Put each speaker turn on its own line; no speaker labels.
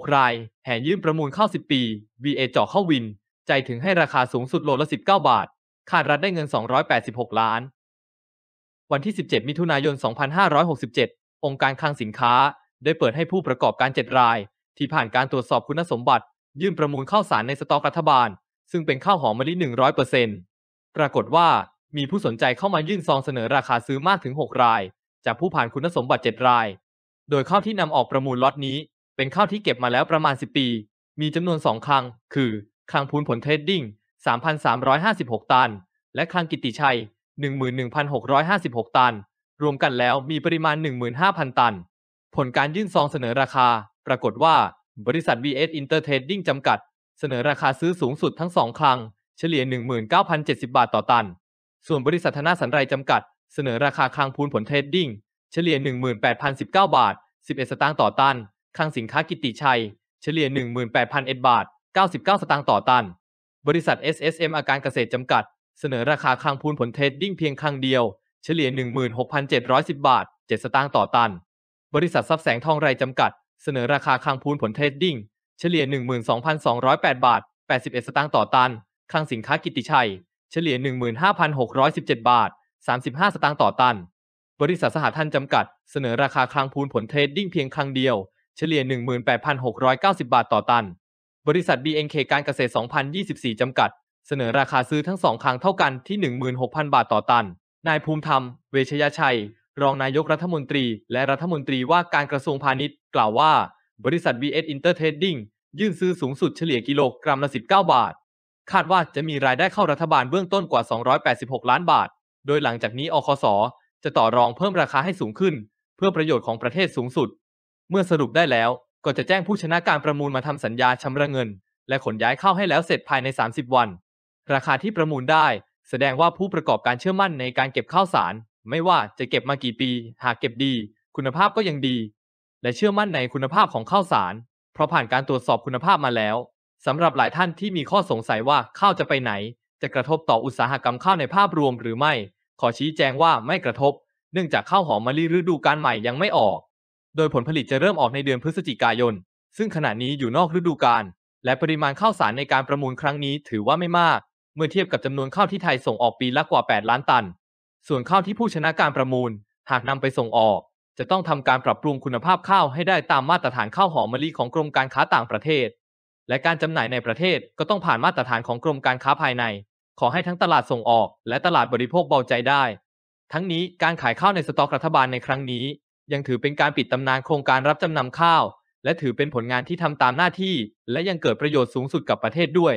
6 รายแห่ยื่นประมูลข้าว10 ปี VA เจาะเข้าวิน ใจถึงให้ราคาสูงสุดโลละ 19 บาทขาดรัฐได้เงิน 286 ล้าน วันที่ 17 มิถุนายน 2567 องค์การคลังสินค้า ได้เปิดให้ผู้ประกอบการ 7 ราย ที่ผ่านการตรวจสอบคุณสมบัติ ยื่นประมูลข้าวสารในสต็อกรัฐบาล ซึ่งเป็นข้าวหอมมะลิ100%ปรากฏว่ามีผู้สนใจเข้ามายื่นซองเสนอราคาซื้อมากถึง6ราย จากผู้ผ่านคุณสมบัติ7ราย โดยข้าวที่นำออกประมูลล็อตนี้เป็นข้าวที่เก็บมาแล้วประมาณ 10 ปี มีจำนวน 2คลัง คือ คลังพูนผลเทรดดิ้ง 3,356 ตัน และคลังกิติชัย 11,656 ตัน รวมกันแล้วมีปริมาณ 15,000 ตัน ผลการยื่นซองเสนอราคา ปรากฏว่า บริษัท VS Intertrading จำกัด เสนอราคาซื้อสูงสุดทั้งสองคลัง เฉลี่ย 19,070 บาทต่อตัน ส่วนบริษัทธนาสันไรจำกัด เสนอราคาคลังพูนผลเทรดดิ้ง เฉลี่ย 18,019 บาท11สตางค์ต่อตันคลังสินค้ากิติชัย เฉลี่ย18,000เอ็ดบาท 99 สตางค์ต่อตัน บริษัท SSM อาการเกษตรจำกัด เสนอราคา คลังพูนผลเทรดดิ้งเพียงครั้งเดียว เฉลี่ย 16,710บาท 7 สตางค์ต่อตัน บริษัททรัพย์แสงทองไรจำกัด เสนอราคา คลังพูนผลเทรดดิ้ง เฉลี่ย 12,208บาท 81 สตางค์ต่อตันคลังสินค้ากิติชัย เฉลี่ย 15,617 บาท 35 สตางค์ต่อตัน บริษัทสหทันจำกัด เสนอราคาคลังพูนผลเทรดดิ้งเพียงครั้งเดียวเฉลี่ย 18,690 บาทต่อตัน บริษัท BNK การเกษตร2024 จำกัด เสนอราคาซื้อทั้งสองครั้งเท่ากันที่ 16,000 บาทต่อตัน นายภูมิธรรม เวชยชัย รองนายกรัฐมนตรีและรัฐมนตรีว่าการกระทรวงพาณิชย์ กล่าวว่าบริษัท v s Intertrading ยื่นซื้อสูงสุดเฉลี่ยกิโลกรัมละ19 บาท คาดว่าจะมีรายได้เข้ารัฐบาลเบื้องต้นกว่า 286 ล้านบาท โดยหลังจากนี้อคส จะต่อรองเพิ่มราคาให้สูงขึ้น เพื่อประโยชน์ของประเทศสูงสุดเมื่อสรุปได้แล้วก็จะแจ้งผู้ชนะการประมูลมาทำสัญญาชำระเงิน และขนย้ายเข้าให้แล้วเสร็จภายใน 30 วัน ราคาที่ประมูลได้ แสดงว่าผู้ประกอบการเชื่อมั่นในการเก็บข้าวสาร ไม่ว่าจะเก็บมากี่ปี หากเก็บดี คุณภาพก็ยังดี และเชื่อมั่นในคุณภาพของข้าวสาร เพราะผ่านการตรวจสอบคุณภาพมาแล้วสำหรับหลายท่านที่มีข้อสงสัยว่าข้าวจะไปไหน จะกระทบต่ออุตสาหกรรมข้าวในภาพรวมหรือไม่ ขอชี้แจงว่าไม่กระทบ เนื่องจากข้าวหอมมะลิฤดูการใหม่ยังไม่ออกโดยผลผลิตจะเริ่มออกในเดือนพฤศจิกายน ซึ่งขณะนี้อยู่นอกฤดูกาล และปริมาณข้าวสารในการประมูลครั้งนี้ถือว่าไม่มาก เมื่อเทียบกับจำนวนข้าวที่ไทยส่งออกปีละกว่า 8 ล้านตัน ส่วนข้าวที่ผู้ชนะการประมูล หากนำไปส่งออก จะต้องทำการปรับปรุงคุณภาพข้าวให้ได้ตามมาตรฐานข้าวหอมมะลิของกรมการค้าต่างประเทศ และการจำหน่ายในประเทศก็ต้องผ่านมาตรฐานของกรมการค้าภายใน ขอให้ทั้งตลาดส่งออก และตลาดบริโภคเบาใจได้ ทั้งนี้การขายข้าวในสต็อกรัฐบาลในครั้งนี้ยังถือเป็นการปิดตำนานโครงการรับจำนำข้าว และถือเป็นผลงานที่ทำตามหน้าที่ และยังเกิดประโยชน์สูงสุดกับประเทศด้วย